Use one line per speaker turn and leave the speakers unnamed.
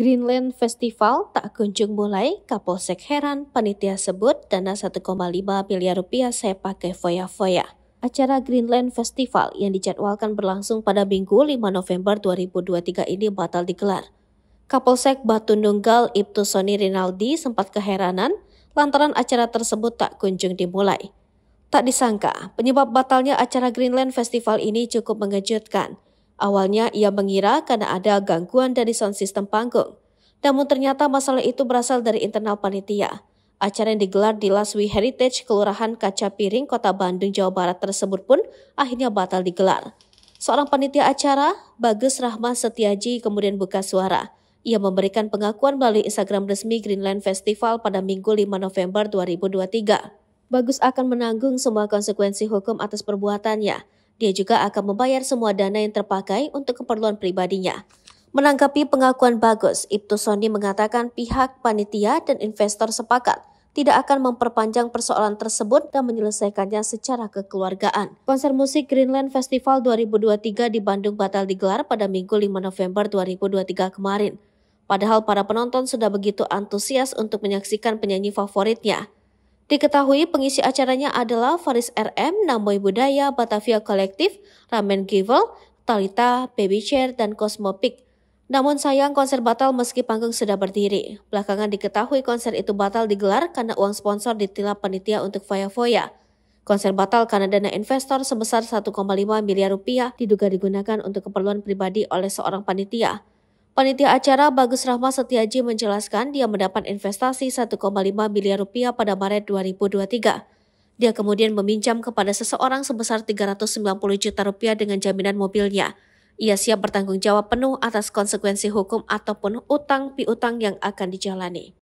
Greenland Festival tak kunjung mulai, Kapolsek heran panitia sebut dana 1,5 miliar rupiah saya pakai foya-foya. Acara Greenland Festival yang dijadwalkan berlangsung pada Minggu 5 November 2023 ini batal digelar. Kapolsek Batu Nunggal Ibtu Soni Rinaldi sempat keheranan lantaran acara tersebut tak kunjung dimulai. Tak disangka, penyebab batalnya acara Greenland Festival ini cukup mengejutkan – Awalnya ia mengira karena ada gangguan dari sound system panggung. Namun ternyata masalah itu berasal dari internal panitia. Acara yang digelar di Laswi Heritage, Kelurahan Kaca Piring, Kota Bandung, Jawa Barat tersebut pun akhirnya batal digelar. Seorang panitia acara, Bagus Rahman Setiaji, kemudian buka suara. Ia memberikan pengakuan melalui Instagram resmi Greenland Festival pada Minggu 5 November 2023. Bagus akan menanggung semua konsekuensi hukum atas perbuatannya. Dia juga akan membayar semua dana yang terpakai untuk keperluan pribadinya. Menanggapi pengakuan Bagus, Ibtu Sony mengatakan pihak panitia dan investor sepakat tidak akan memperpanjang persoalan tersebut dan menyelesaikannya secara kekeluargaan. Konser musik Greenland Festival 2023 di Bandung batal digelar pada Minggu 5 November 2023 kemarin. Padahal para penonton sudah begitu antusias untuk menyaksikan penyanyi favoritnya. Diketahui pengisi acaranya adalah Faris RM, Namoy Budaya, Batavia Kolektif, Ramen Givel, Talita, Baby Chair, dan Cosmopic. Namun sayang konser batal meski panggung sudah berdiri. Belakangan diketahui konser itu batal digelar karena uang sponsor ditilap panitia untuk foya-foya. Konser batal karena dana investor sebesar 1,5 miliar rupiah diduga digunakan untuk keperluan pribadi oleh seorang panitia. Panitia acara Bagus Rahma Setiaji menjelaskan dia mendapat investasi 1,5 miliar rupiah pada Maret 2023. Dia kemudian meminjam kepada seseorang sebesar 390 juta rupiah dengan jaminan mobilnya. Ia siap bertanggung jawab penuh atas konsekuensi hukum ataupun utang piutang yang akan dijalani.